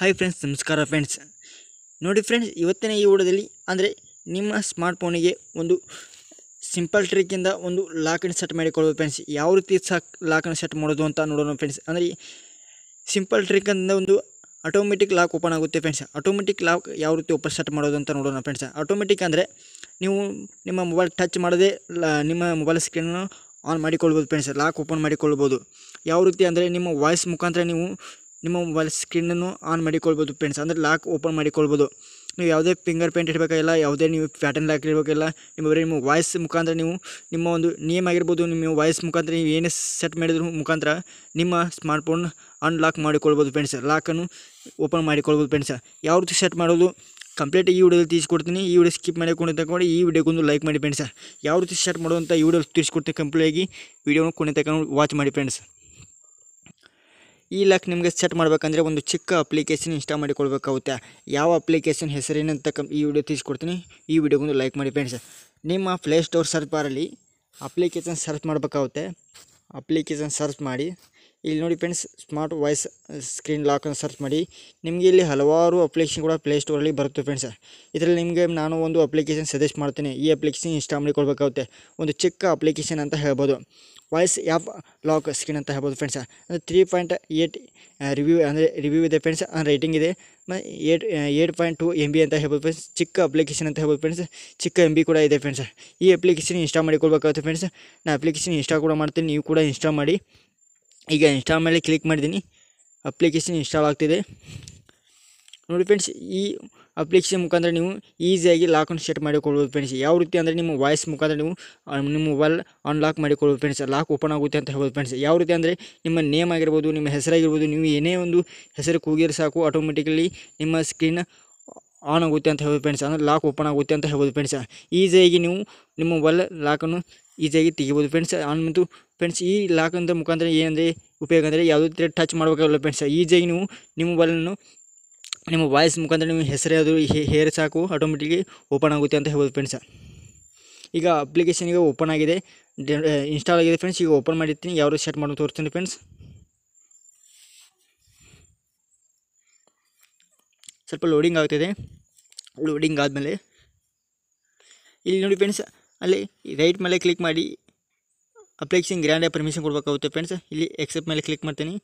hi friends ನಮಸ್ಕಾರ friends ನೋಡಿ friends ಇವತ್ತಿನ ಈ ಊಟದಲ್ಲಿ ಅಂದರೆ ನಿಮ್ಮ ಸ್ಮಾರ್ಟ್ ಫೋನಿಗೆ ಒಂದು ಸಿಂಪಲ್ ಟ್ರಿಕ್ಕಿಂದ ಒಂದು ಲಾಕನ್ನು ಸೆಟ್ ಮಾಡಿಕೊಳ್ಬೋದು ಫ್ರೆಂಡ್ಸ್ ಯಾವ ರೀತಿ ಸಾಕ್ ಲಾಕನ್ನು ಸೆಟ್ ಮಾಡೋದು ಅಂತ ನೋಡೋಣ ಫ್ರೆಂಡ್ಸ್ ಅಂದರೆ ಸಿಂಪಲ್ ಟ್ರಿಕ್ ಅಂದರೆ ಒಂದು ಆಟೋಮೆಟಿಕ್ ಲಾಕ್ ಓಪನ್ ಆಗುತ್ತೆ ಫ್ರೆಂಡ್ಸ್ ಆಟೋಮೆಟಿಕ್ ಲಾಕ್ ಯಾವ ರೀತಿ ಓಪನ್ ಸೆಟ್ ಮಾಡೋದು ಅಂತ ನೋಡೋಣ ಫ್ರೆಂಡ್ಸ್ ಆಟೋಮೆಟಿಕ್ ಅಂದರೆ ನೀವು ನಿಮ್ಮ ಮೊಬೈಲ್ ಟಚ್ ಮಾಡದೆ ನಿಮ್ಮ ಮೊಬೈಲ್ ಸ್ಕ್ರೀನನ್ನು ಆನ್ ಮಾಡಿಕೊಳ್ಬೋದು ಫ್ರೆಂಡ್ಸ್ ಲಾಕ್ ಓಪನ್ ಮಾಡಿಕೊಳ್ಬೋದು ಯಾವ ರೀತಿ ಅಂದರೆ ನಿಮ್ಮ ವಾಯ್ಸ್ ಮುಖಾಂತರ ನೀವು ನಿಮ್ಮ ಮೊಬೈಲ್ ಸ್ಕ್ರೀನನ್ನು ಆನ್ ಮಾಡಿಕೊಳ್ಬೋದು ಫ್ರೆಂಡ್ಸ್ ಅಂದರೆ ಲಾಕ್ ಓಪನ್ ಮಾಡಿಕೊಳ್ಬೋದು ನೀವು ಯಾವುದೇ ಫಿಂಗರ್ ಪ್ರಿಂಟ್ ಇರಬೇಕಾಗಿಲ್ಲ ಯಾವುದೇ ನೀವು ಪ್ಯಾಟರ್ನ್ ಲಾಕ್ ಇರಬೇಕಿಲ್ಲ ನಿಮ್ಮ ಬರೀ ನಿಮ್ಮ ವಾಯ್ಸ್ ಮುಖಾಂತರ ನೀವು ನಿಮ್ಮ ಒಂದು ನೇಮ್ ಆಗಿರ್ಬೋದು ನಿಮ್ಮ ವಾಯ್ಸ್ ಮುಖಾಂತರ ನೀವು ಏನೇ ಸೆಟ್ ಮಾಡಿದ್ರು ಮುಖಾಂತರ ನಿಮ್ಮ ಸ್ಮಾರ್ಟ್ಫೋನ್ ಅನ್ಲಾಕ್ ಮಾಡಿಕೊಳ್ಬೋದು ಫ್ರೆಂಡ್ಸ್ ಲಾಕನ್ನು ಓಪನ್ ಮಾಡಿಕೊಳ್ಬೋದು ಫ್ರೆಂಡ್ಸ್ ಯಾವ ರೀತಿ ಸೆಟ್ ಮಾಡೋದು ಕಂಪ್ಲೀಟ್ ಈ ವಿಡಿಯೋದಲ್ಲಿ ತಿಳಿಸ್ಕೊಡ್ತೀನಿ ಈ ವಿಡಿಯೋ ಸ್ಕಿಪ್ ಮಾಡಿಕೊಂಡು ತಗೊಂಡು ಈ ವಿಡಿಯೋಗೊಂದು ಲೈಕ್ ಮಾಡಿ ಫ್ರೆಂಡ್ಸ್ ಯಾವ ರೀತಿ ಸೆಟ್ ಮಾಡೋದು ಅಂತ ಈ ವಿಡಿಯೋ ತಿಳಿಸ್ಕೊಡ್ತೀನಿ ಕಂಪ್ಲೀಟಾಗಿ ವಿಡಿಯೋನ ಕೊನೆ ತಗೊಂಡು ವಾಚ್ ಮಾಡಿ ಫ್ರೆಂಡ್ಸ್ ಈ ಲಕ್ ನಿಮಗೆ ಸೆಟ್ ಮಾಡಬೇಕಂದ್ರೆ ಒಂದು ಚಿಕ್ಕ ಅಪ್ಲಿಕೇಶನ್ ಇನ್ಸ್ಟಾಲ್ ಮಾಡಿಕೊಳ್ಬೇಕಾಗುತ್ತೆ ಯಾವ ಅಪ್ಲಿಕೇಶನ್ ಹೆಸರೇನಂತ ಈ ವಿಡಿಯೋ ತಿಳಿಸ್ಕೊಡ್ತೀನಿ ಈ ವಿಡಿಯೋಗೊಂದು ಲೈಕ್ ಮಾಡಿ ಫ್ರೆಂಡ್ಸ್ ನಿಮ್ಮ ಪ್ಲೇಸ್ಟೋರ್ ಸರ್ಚ್ ಬಾರಲ್ಲಿ ಅಪ್ಲಿಕೇಶನ್ ಸರ್ಚ್ ಮಾಡಬೇಕಾಗುತ್ತೆ ಅಪ್ಲಿಕೇಶನ್ ಸರ್ಚ್ ಮಾಡಿ ಇಲ್ಲಿ ನೋಡಿ friends smart voice screen lock ಅಂತ ಸರ್ಚ್ ಮಾಡಿ ನಿಮಗೆ ಇಲ್ಲಿ ಹಲವಾರು ಅಪ್ಲಿಕೇಶನ್ ಕೂಡ ಪ್ಲೇ ಸ್ಟೋರಲ್ಲಿ ಬರುತ್ತೆ ಫ್ರೆಂಡ್ಸ್ ಇದರಲ್ಲಿ ನಿಮಗೆ ನಾನು ಒಂದು ಅಪ್ಲಿಕೇಶನ್ ಸಜೆಸ್ಟ್ ಮಾಡ್ತೀನಿ ಈ ಅಪ್ಲಿಕೇಶನ್ ಇನ್ಸ್ಟಾಲ್ ಮಾಡಿಕೊಳ್ಬೇಕಾಗುತ್ತೆ ಒಂದು ಚಿಕ್ಕ ಅಪ್ಲಿಕೇಶನ್ ಅಂತ ಹೇಳ್ಬೋದು ವಾಯ್ಸ್ ಆ್ಯಪ್ ಲಾಕ್ ಸ್ಕ್ರೀನ್ ಅಂತ ಹೇಳ್ಬೋದು ಫ್ರೆಂಡ್ಸ್ ಅಂದರೆ ತ್ರೀ ಪಾಯಿಂಟ್ ಏಯ್ಟ್ ರಿವ್ಯೂ ಅಂದರೆ ರಿವ್ಯೂ ಇದೆ ಫ್ರೆಂಡ್ಸ್ ರೇಟಿಂಗ್ ಇದೆ ಮತ್ತು eight eight point two M B ಅಂತ ಹೇಳ್ಬೋದು ಫ್ರೆಂಡ್ಸ್ ಚಿಕ್ಕ ಅಪ್ಲಿಕೇಶನ್ ಅಂತ ಹೇಳ್ಬೋದು ಫ್ರೆಂಡ್ಸ್ ಚಿಕ್ಕ ಎಮ್ ಬಿ ಕೂಡ ಇದೆ ಫ್ರೆಂಡ್ಸ್ ಈ ಅಪ್ಲಿಕೇಶನ್ ಇನ್ಸ್ಟಾಲ್ ಮಾಡಿಕೊಳ್ಬೇಕಾಗುತ್ತೆ ಫ್ರೆಂಡ್ಸ್ ನಾನು ಅಪ್ಲಿಕೇಶನ್ ಇನ್ಸ್ಟಾಲ್ ಕೂಡ ಮಾಡ್ತೀನಿ ನೀವು ಕೂಡ ಇನ್ಸ್ಟಾಲ್ ಮಾಡಿ ಈಗ ಇನ್ಸ್ಟಾಲ್ ಮೇಲೆ ಕ್ಲಿಕ್ ಮಾಡಿದ್ದೀನಿ ಅಪ್ಲಿಕೇಶನ್ ಇನ್ಸ್ಟಾಲ್ ಆಗ್ತಿದೆ ನೋಡಿ ಫ್ರೆಂಡ್ಸ್ ಈ ಅಪ್ಲಿಕೇಶನ್ ಮುಖಾಂತರ ನೀವು ಈಸಿಯಾಗಿ ಲಾಕನ್ನು ಸೆಟ್ ಮಾಡಿಕೊಳ್ಬೋದು ಫ್ರೆಂಡ್ಸ್ ಯಾವ ರೀತಿ ಅಂದರೆ ನಿಮ್ಮ ವಾಯ್ಸ್ ಮುಖಾಂತರ ನೀವು ನಿಮ್ಮ ಮೊಬೈಲ್ ಅನ್ಲಾಕ್ ಮಾಡಿಕೊಳ್ಬೋದು ಫ್ರೆಂಡ್ಸ್ ಲಾಕ್ ಓಪನ್ ಆಗುತ್ತೆ ಅಂತ ಹೇಳ್ಬೋದು ಫ್ರೆಂಡ್ಸ್ ಯಾವ ರೀತಿ ಅಂದರೆ ನಿಮ್ಮ ನೇಮ್ ಆಗಿರ್ಬೋದು ನಿಮ್ಮ ಹೆಸರಾಗಿರ್ಬೋದು ನೀವು ಏನೇ ಒಂದು ಹೆಸರು ಕೂಗಿದ್ರೆ ಸಾಕು ಆಟೋಮೆಟಿಕಲಿ ನಿಮ್ಮ ಸ್ಕ್ರೀನ್ ಆನ್ ಆಗುತ್ತೆ ಅಂತ ಹೇಳ್ಬೋದು ಫ್ರೆಂಡ್ಸ್ ಅಂದರೆ ಲಾಕ್ ಓಪನ್ ಆಗುತ್ತೆ ಅಂತ ಹೇಳ್ಬೋದು ಫ್ರೆಂಡ್ಸ್ ಈಸಿಯಾಗಿ ನೀವು ನಿಮ್ಮ ಮೊಬೈಲ್ ಲಾಕನ್ನು ಈಸಿಯಾಗಿ ತೆಗಿಬೋದು ಫ್ರೆಂಡ್ಸ್ ಆನ್ ಮತ್ತು ಫ್ರೆಂಡ್ಸ್ ಈ ಲಾಕಂದ ಮುಖಾಂತರ ಏನಂದರೆ ಉಪಯೋಗ ಅಂದರೆ ಯಾವುದೇ ಥರ ಟಚ್ ಮಾಡಬೇಕಾಗಲ್ಲ ಫ್ರೆಂಡ್ಸ್ ಈಸಿಯಾಗಿ ನೀವು ನಿಮ್ಮ ಮೊಬೈಲನ್ನು ನಿಮ್ಮ ವಾಯ್ಸ್ ಮುಖಾಂತರ ನಿಮ್ಮ ಹೆಸರು ಯಾವುದು ಹೇರ್ ಸಾಕು ಆಟೋಮೆಟಿಕ್ಲಿ ಓಪನ್ ಆಗುತ್ತೆ ಅಂತ ಹೇಳ್ಬೋದು ಫ್ರೆಂಡ್ಸ್ ಈಗ ಅಪ್ಲಿಕೇಶನ್ ಈಗ ಓಪನ್ ಆಗಿದೆ ಇನ್ಸ್ಟಾಲ್ ಆಗಿದೆ ಫ್ರೆಂಡ್ಸ್ ಈಗ ಓಪನ್ ಮಾಡಿರ್ತೀನಿ ಯಾವ ಸೆಟ್ ಮಾಡೋದು ತೋರಿಸ್ತೀನಿ ಫ್ರೆಂಡ್ಸ್ ಸ್ವಲ್ಪ ಲೋಡಿಂಗ್ ಆಗ್ತಿದೆ ಲೋಡಿಂಗ್ ಆದಮೇಲೆ ಇಲ್ಲಿ ನೋಡಿ ಫ್ರೆಂಡ್ಸ್ ಅಲ್ಲಿ ರೈಟ್ ಮೇಲೆ ಕ್ಲಿಕ್ ಮಾಡಿ ಅಪ್ಲಿಕೇಶನ್ ಗ್ರ್ಯಾಂಡ್ ಪರ್ಮಿಷನ್ ಕೊಡಬೇಕಾಗುತ್ತೆ ಫ್ರೆಂಡ್ಸ್ ಇಲ್ಲಿ ಎಕ್ಸೆಪ್ಟ್ ಮೇಲೆ ಕ್ಲಿಕ್ ಮಾಡ್ತೀನಿ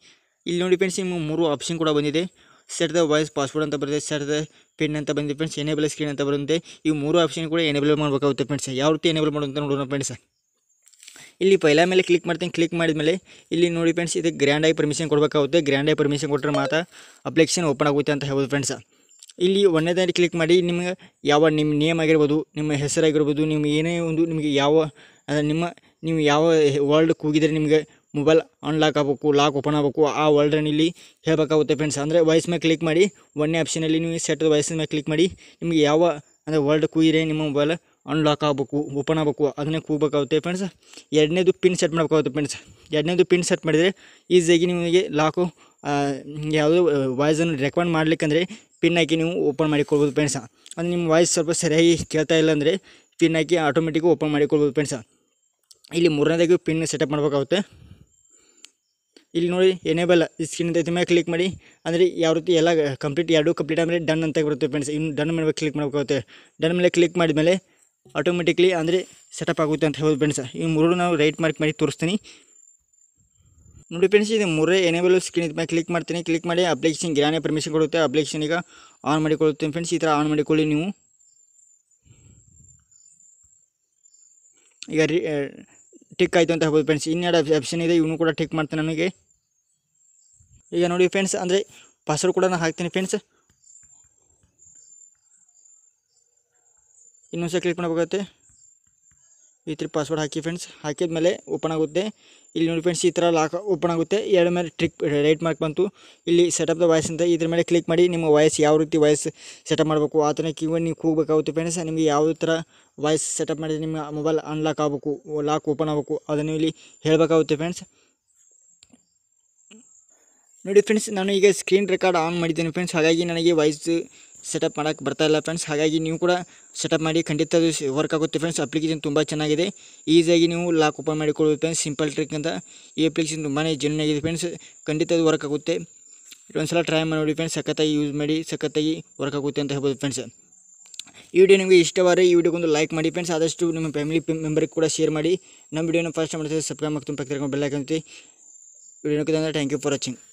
ಇಲ್ಲಿ ನೋಡಿ ಫ್ರೆಂಡ್ಸ್ ನಿಮ್ಮ ಮೂರು ಆಪ್ಷನ್ ಕೂಡ ಬಂದಿದೆ ಸೆಟ್ ದ ವಾಯ್ಸ್ ಪಾಸ್ವರ್ಡ್ ಅಂತ ಬರುತ್ತೆ ಸೆಟ್ ದ ಪಿನ್ ಅಂತ ಬಂದಿದೆ ಫ್ರೆಂಡ್ಸ್ ಎನೇಬಲ್ ಸ್ಕ್ರೀನ್ ಅಂತ ಬರುತ್ತೆ ಈ ಮೂರು ಆಪ್ಷನ್ ಕೂಡ ಎನೇಬಲ್ ಮಾಡಬೇಕಾಗುತ್ತೆ ಫ್ರೆಂಡ್ಸ್ ಯಾವ ರೀತಿ ಎನೇಬಲ್ ಮಾಡೋದು ನೋಡೋಣ ಫ್ರೆಂಡ್ಸ್ ಇಲ್ಲಿ ಪೈಲ ಮೇಲೆ ಕ್ಲಿಕ್ ಮಾಡ್ತೀನಿ ಕ್ಲಿಕ್ ಮಾಡಿದ ಮೇಲೆ ಇಲ್ಲಿ ನೋಡಿ ಫ್ರೆಂಡ್ಸ್ ಇದಕ್ಕೆ ಗ್ರ್ಯಾಂಡ್ ಆಗಿ ಪರ್ಮಿಷನ್ ಕೊಡಬೇಕಾಗುತ್ತೆ ಗ್ರ್ಯಾಂಡ್ ಆಗಿ ಪರ್ಮಿಷನ್ ಕೊಟ್ಟರೆ ಮಾತ್ರ ಅಪ್ಲಿಕೇಶನ್ ಓಪನ್ ಆಗುತ್ತೆ ಅಂತ ಹೇಳ್ಬೋದು ಫ್ರೆಂಡ್ಸ್ ಇಲ್ಲಿ ಒಂದನೇದಾಗಿ ಕ್ಲಿಕ್ ಮಾಡಿ ನಿಮಗೆ ಯಾವ ನಿಮ್ಮ ನೇಮ್ ಆಗಿರ್ಬೋದು ನಿಮ್ಮ ಹೆಸರಾಗಿರ್ಬೋದು ನಿಮ್ಗೆ ಏನೇ ಒಂದು ನಿಮಗೆ ಯಾವ ನಿಮ್ಮ ನೀವು ಯಾವ ವರ್ಲ್ಡ್ ಕೂಗಿದರೆ ನಿಮಗೆ ಮೊಬೈಲ್ ಅನ್ಲಾಕ್ ಆಗಬೇಕು ಲಾಕ್ ಓಪನ್ ಆಗಬೇಕು ಆ ವರ್ಲ್ಡನ್ನು ಇಲ್ಲಿ ಹೇಳಬೇಕಾಗುತ್ತೆ ಫ್ರೆಂಡ್ಸ್ ಅಂದರೆ ವಾಯ್ಸ್ ಮೇಲೆ ಕ್ಲಿಕ್ ಮಾಡಿ ಒಂದೇ ಆಪ್ಷನಲ್ಲಿ ನೀವು ಸೆಟ್ ವಾಯ್ಸ್ ಮೇಲೆ ಕ್ಲಿಕ್ ಮಾಡಿ ನಿಮಗೆ ಯಾವ ಅಂದರೆ ವರ್ಲ್ಡ್ ಕೂಗಿದರೆ ನಿಮ್ಮ ಮೊಬೈಲ್ ಅನ್ಲಾಕ್ ಆಗಬೇಕು ಓಪನ್ ಆಗಬೇಕು ಅದನ್ನೇ ಕೂಗಬೇಕಾಗುತ್ತೆ ಫ್ರೆಂಡ್ಸ್ ಎರಡನೇದು ಪಿನ್ ಸೆಟ್ ಮಾಡಬೇಕಾಗುತ್ತೆ ಫ್ರೆಂಡ್ಸ್ ಎರಡನೇದು ಪಿನ್ ಸೆಟ್ ಮಾಡಿದರೆ ಈಸಿಯಾಗಿ ನಿಮಗೆ ಲಾಕು ಯಾವುದು ವಾಯ್ಸನ್ನು ರೆಕಾರ್ಡ್ ಅಂದರೆ ಪಿನ್ ಹಾಕಿ ನೀವು ಓಪನ್ ಮಾಡಿಕೊಳ್ಬೋದು ಫ್ರೆಂಡ್ಸ ಅಂದರೆ ನಿಮ್ಮ ವಾಯ್ಸ್ ಸ್ವಲ್ಪ ಸರಿಯಾಗಿ ಕೇಳ್ತಾ ಇಲ್ಲ ಅಂದರೆ ಪಿನ್ ಹಾಕಿ ಆಟೋಮೆಟಿಕ್ ಓಪನ್ ಮಾಡಿಕೊಳ್ಬೋದು ಫ್ರೆಂಡ್ಸ ಇಲ್ಲಿ ಮೂರನೇದಾಗಿ ಪಿನ್ ಸೆಟಪ್ ಮಾಡಬೇಕಾಗುತ್ತೆ ಇಲ್ಲಿ ನೋಡಿ ಎನೇಬಲ್ ಸ್ಕ್ರೀನ್ ಅಂತ ಮೇಲೆ ಕ್ಲಿಕ್ ಮಾಡಿ ಅಂದರೆ ಯಾವ ರೀತಿ ಎಲ್ಲ ಕಂಪ್ಲೀಟ್ ಎರಡೂ ಕಂಪ್ಲೀಟ್ ಆದರೆ ಡನ್ ಅಂತ ಬರುತ್ತೆ ಫ್ರೆಂಡ್ಸ್ ಇನ್ನು ಡನ್ ಮೇಲೆ ಕ್ಲಿಕ್ ಮಾಡಬೇಕಾಗುತ್ತೆ ಡನ್ ಮೇಲೆ ಕ್ಲಿಕ್ ಮಾಡಿದ ಮೇಲೆ ಆಟೋಮೆಟಿಕ್ಲಿ ಅಂದರೆ ಸೆಟಪ್ ಆಗುತ್ತೆ ಅಂತ ಹೇಳ್ಬೋದು ಫ್ರೆಂಡ್ಸ್ ಈ ಮೂರು ನಾವು ರೈಟ್ ಮಾರ್ಕ್ ಮಾಡಿ ತೋರಿಸ್ತೀನಿ ನೋಡಿ ಫ್ರೆಂಡ್ಸ್ ಇದು ಮೊರೆ ಎನೇಬಲ್ ಸ್ಕ್ರೀನ್ ಇಲ್ಲಿ ಕ್ಲಿಕ್ ಮಾಡ್ತೀನಿ ಕ್ಲಿಕ್ ಮಾಡಿ ಅಪ್ಲಿಕೇಶನ್ ಗಿವನೆ ಪರ್ಮಿಷನ್ ಕೊಡೋತೆ ಅಪ್ಲಿಕೇಶನ್ ಈಗ ಆನ್ ಮಾಡಿ ಕೊಳ್ಳುತ್ತೇನೆ ಫ್ರೆಂಡ್ಸ್ ಈ ತರ ಆನ್ ಮಾಡಿ ಕೊಳ್ಳಿ ನೀವು ಈಗ ಟಿಕ್ ಆಯ್ತು ಅಂತ ಹೇಳ್ಬಹುದು ಫ್ರೆಂಡ್ಸ್ ಇನ್ನಡೆ ಆಪ್ಷನ್ ಇದೆ ಇವನು ಕೂಡ ಟಿಕ್ ಮಾಡ್ತೀನಿ ನನಗೆ ಈಗ ನೋಡಿ ಫ್ರೆಂಡ್ಸ್ ಅಂದ್ರೆ ಪಾಸ್ವರ್ಡ್ ಕೂಡ ನಾನು ಹಾಕ್ತೀನಿ ಫ್ರೆಂಡ್ಸ್ ಇನ್ನು ಸೆ ಕ್ಲಿಕ್ ಮಾಡಬೇಕು ಅಂತೆ ಈ ಥರ ಪಾಸ್ವರ್ಡ್ ಹಾಕಿ ಫ್ರೆಂಡ್ಸ್ ಹಾಕಿದ ಮೇಲೆ ಓಪನ್ ಆಗುತ್ತೆ ಇಲ್ಲಿ ನೋಡಿ ಫ್ರೆಂಡ್ಸ್ ಈ ಥರ ಲಾಕ್ ಓಪನ್ ಆಗುತ್ತೆ ಎರಡು ಮೇಲೆ ಟ್ರಿಕ್ ರೈಟ್ ಮಾರ್ಕ್ ಬಂತು ಇಲ್ಲಿ ಸೆಟಪ್ ದ ವಾಯ್ಸ್ ಅಂತ ಇದ್ರ ಮೇಲೆ ಕ್ಲಿಕ್ ಮಾಡಿ ನಿಮ್ಮ ವಾಯ್ಸ್ ಯಾವ ರೀತಿ ವಾಯ್ಸ್ ಸೆಟಪ್ ಮಾಡಬೇಕು ಆ ಥರ ಕೀವರ್ಡ್ ನೀವು ಕೂಗಬೇಕಾಗುತ್ತೆ ಫ್ರೆಂಡ್ಸ್ ನಿಮಗೆ ಯಾವ ಥರ ವಾಯ್ಸ್ ಸೆಟಪ್ ಮಾಡಿದರೆ ನಿಮ್ಮ ಮೊಬೈಲ್ ಅನ್ಲಾಕ್ ಆಗಬೇಕು ಲಾಕ್ ಓಪನ್ ಆಗಬೇಕು ಅದನ್ನು ಇಲ್ಲಿ ಹೇಳಬೇಕಾಗುತ್ತೆ ಫ್ರೆಂಡ್ಸ್ ನೋಡಿ ಫ್ರೆಂಡ್ಸ್ ನಾನು ಈಗ ಸ್ಕ್ರೀನ್ ರೆಕಾರ್ಡ್ ಆನ್ ಮಾಡಿದ್ದೇನೆ ಫ್ರೆಂಡ್ಸ್ ಹಾಗಾಗಿ ನನಗೆ ವಾಯ್ಸ್ ಸೆಟಪ್ ಮಾಡೋಕ್ಕೆ ಬರ್ತಾ ಇಲ್ಲ ಫ್ರೆಂಡ್ಸ್ ಹಾಗಾಗಿ ನೀವು ಕೂಡ ಸೆಟಪ್ ಮಾಡಿ ಖಂಡಿತ ಅದು ವರ್ಕ್ ಆಗುತ್ತೆ ಫ್ರೆಂಡ್ಸ್ ಅಪ್ಲಿಕೇಶನ್ ತುಂಬ ಚೆನ್ನಾಗಿದೆ ಈಸಿಯಾಗಿ ನೀವು ಲಾಕ್ ಓಪನ್ ಮಾಡಿಕೊಳ್ಬೋದು ಫ್ರೆಂಡ್ಸ್ ಸಿಂಪಲ್ ಟ್ರಿಕ್ ಅಂತ ಈ ಅಪ್ಲಿಕೇಶನ್ ತುಂಬಾ ಜೆನ್ಯೂನ್ ಆಗಿದೆ ಫ್ರೆಂಡ್ಸ್ ಖಂಡಿತ ಅದು ವರ್ಕ್ ಆಗುತ್ತೆ ಒಂದು ಸಲ ಟ್ರೈ ಮಾಡಿ ಫ್ರೆಂಡ್ಸ್ ಸಖತ್ತಾಗಿ ಯೂಸ್ ಮಾಡಿ ಸಖತ್ತಾಗಿ ವರ್ಕ್ ಆಗುತ್ತೆ ಅಂತ ಹೇಳ್ಬೋದು ಫ್ರೆಂಡ್ಸ್ ಈ ವಿಡಿಯೋ ನಿಮಗೆ ಇಷ್ಟವಾದರೆ ಈ ವಿಡಿಯೋಗೊಂದು ಲೈಕ್ ಮಾಡಿ ಫ್ರೆಂಡ್ಸ್ ಆದಷ್ಟು ನಿಮ್ಮ ಫ್ಯಾಮಿಲಿ ಮೆಂಬರಿಗೆ ಕೂಡ ಶೇರ್ ಮಾಡಿ ನಮ್ಮ ವಿಡಿಯೋನ ಫಸ್ಟ್ ಮಾಡಿದ್ರೆ ಸಬ್ಸ್ಕ್ರೈಬ್ ಮಾಡ್ತೀವಿ ಪಕ್ಕ ಬೆಲ್ಲ ಹಾಕಿ video thank you for watching